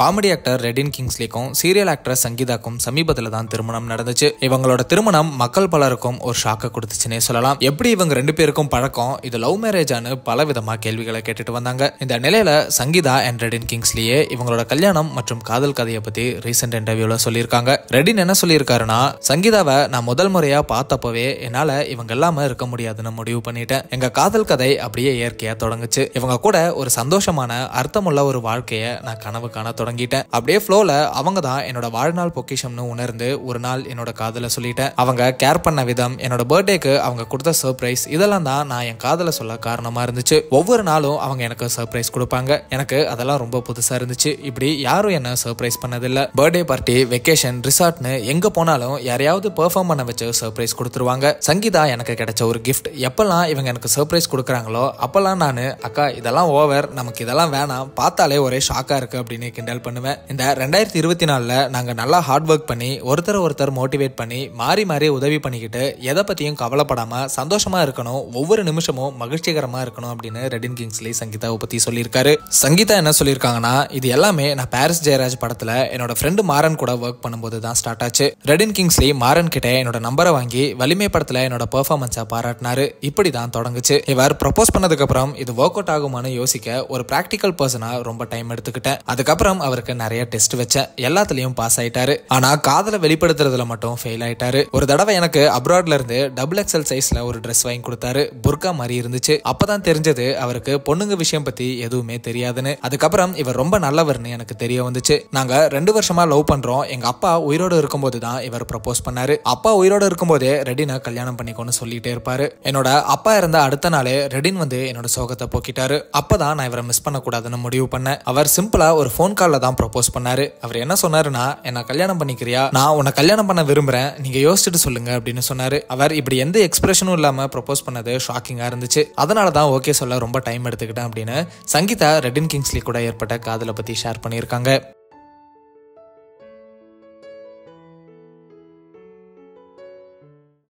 comedy actor Redin கிங்ஸ்லிக்கும் serial actor சங்கீதாக்கும் சமீபத்தில் தான் திருமணம் நடந்துச்சு இவங்களோட திருமணம் மக்கள் பலருக்கும் ஒரு ஷாக்கை கொடுத்துச்சுன்னே சொல்லலாம் எப்படி இவங்க ரெண்டு பேருக்கும் பழக்கம் இது லவ் மேரேஜானு பல விதமாக கேள்விகளை கேட்டுட்டு வந்தாங்க இந்த நிலையில சங்கீதா அண்ட் ரெடின் கிங்ஸ்லியே இவங்களோட கல்யாணம் மற்றும் காதல் கதையை பத்தி ரீசெண்ட் இன்டர்வியூல சொல்லியிருக்காங்க ரெடின் என்ன சொல்லியிருக்காருன்னா சங்கீதாவை நான் முதல் முறையா பார்த்தப்பவே என்னால இவங்க இல்லாம இருக்க முடியாதுன்னு முடிவு பண்ணிட்டேன் எங்க காதல் கதை அப்படியே இயற்கையா தொடங்குச்சு இவங்க கூட ஒரு சந்தோஷமான அர்த்தமுள்ள ஒரு வாழ்க்கையை நான் கனவு காண தொடங்க தொடங்கிட்டேன் அப்படியே ஃப்ளோவில் அவங்க தான் என்னோட வாழ்நாள் பொக்கிஷம்னு உணர்ந்து ஒரு நாள் என்னோட காதலை சொல்லிட்டேன் அவங்க கேர் பண்ண விதம் என்னோட பர்த்டேக்கு அவங்க கொடுத்த சர்ப்ரைஸ் இதெல்லாம் தான் நான் என் காதலை சொல்ல காரணமா இருந்துச்சு ஒவ்வொரு நாளும் அவங்க எனக்கு சர்ப்ரைஸ் கொடுப்பாங்க எனக்கு அதெல்லாம் ரொம்ப புதுசா இருந்துச்சு இப்படி யாரும் என்ன சர்ப்ரைஸ் பண்ணதில்ல பர்த்டே பார்ட்டி வெக்கேஷன் ரிசார்ட்னு எங்க போனாலும் யாரையாவது பெர்ஃபார்ம் பண்ண வச்சு சர்ப்ரைஸ் கொடுத்துருவாங்க சங்கீதா எனக்கு கிடைச்ச ஒரு கிஃப்ட் எப்பெல்லாம் இவங்க எனக்கு சர்ப்ரைஸ் கொடுக்குறாங்களோ அப்பெல்லாம் நான் அக்கா இதெல்லாம் ஓவர் நமக்கு இதெல்லாம் வேணாம் பார்த்தாலே ஒரே ஷாக்கா இருக்கு அப்படின்னு கிண்டல் கால் பண்ணுவேன் இந்த ரெண்டாயிரத்தி இருபத்தி நாலில் நாங்கள் நல்லா ஹார்ட் ஒர்க் பண்ணி ஒருத்தர் ஒருத்தர் மோட்டிவேட் பண்ணி மாறி மாறி உதவி பண்ணிக்கிட்டு எதை பற்றியும் கவலைப்படாமல் சந்தோஷமாக இருக்கணும் ஒவ்வொரு நிமிஷமும் மகிழ்ச்சிகரமாக இருக்கணும் அப்படின்னு ரெடின் கிங்ஸ்லி சங்கீதாவை பற்றி சொல்லியிருக்காரு சங்கீதா என்ன சொல்லியிருக்காங்கன்னா இது எல்லாமே நான் பாரிஸ் ஜெயராஜ் படத்தில் என்னோட ஃப்ரெண்டு மாறன் கூட ஒர்க் பண்ணும்போது தான் ஸ்டார்ட் ஆச்சு ரெடின் கிங்ஸ்லி மாறன் கிட்ட என்னோட நம்பரை வாங்கி வலிமை படத்தில் என்னோட பெர்ஃபார்மன்ஸை பாராட்டினாரு இப்படி தான் தொடங்குச்சு இவர் ப்ரப்போஸ் பண்ணதுக்கப்புறம் இது ஒர்க் அவுட் ஆகுமான்னு யோசிக்க ஒரு ப்ராக்டிக்கல் பர்சனாக ரொம்ப டைம் எடுத்துக்கிட்டேன் அதுக்கப்புறம் அவருக்கு நிறைய டெஸ்ட் வச்ச எல்லாத்துலயும் பாஸ் ஆயிட்டாரு ஆனா காதலை வெளிப்படுத்துறதுல மட்டும் ஃபெயில் ஆயிட்டாரு ஒரு தடவை எனக்கு அப்ராட்ல இருந்து டபுள் எக்ஸல் சைஸ்ல ஒரு ட்ரெஸ் வாங்கி கொடுத்தாரு புர்கா மாதிரி இருந்துச்சு அப்பதான் தெரிஞ்சது அவருக்கு பொண்ணுங்க விஷயம் பத்தி எதுவுமே தெரியாதுன்னு அதுக்கப்புறம் இவர் ரொம்ப நல்லவர்னு எனக்கு தெரிய வந்துச்சு நாங்க ரெண்டு வருஷமா லவ் பண்றோம் எங்க அப்பா உயிரோடு இருக்கும்போது தான் இவர் ப்ரப்போஸ் பண்ணாரு அப்பா உயிரோடு இருக்கும்போதே ரெடினா கல்யாணம் பண்ணிக்கோன்னு சொல்லிட்டே இருப்பாரு என்னோட அப்பா இருந்த அடுத்த நாளே ரெடின் வந்து என்னோட சோகத்தை போக்கிட்டாரு அப்பதான் நான் இவரை மிஸ் பண்ணக்கூடாதுன்னு முடிவு பண்ணேன் அவர் சிம்பிளா ஒரு ஃபோன் கால்ல தான் ப்ரப்போஸ் பண்ணார் அவர் என்ன சொன்னாருன்னா என்ன கல்யாணம் பண்ணிக்கிறியா நான் உன்னை கல்யாணம் பண்ண விரும்புகிறேன் நீங்கள் யோசிச்சுட்டு சொல்லுங்க அப்படின்னு சொன்னார் அவர் இப்படி எந்த எக்ஸ்பிரஷனும் இல்லாமல் ப்ரப்போஸ் பண்ணது ஷாக்கிங்காக இருந்துச்சு அதனால தான் ஓகே சொல்ல ரொம்ப டைம் எடுத்துக்கிட்டேன் அப்படின்னு சங்கீதா ரெட்டின் கிங்ஸ்லி கூட ஏற்பட்ட காதலை பற்றி ஷேர் பண்ணியிருக்காங்க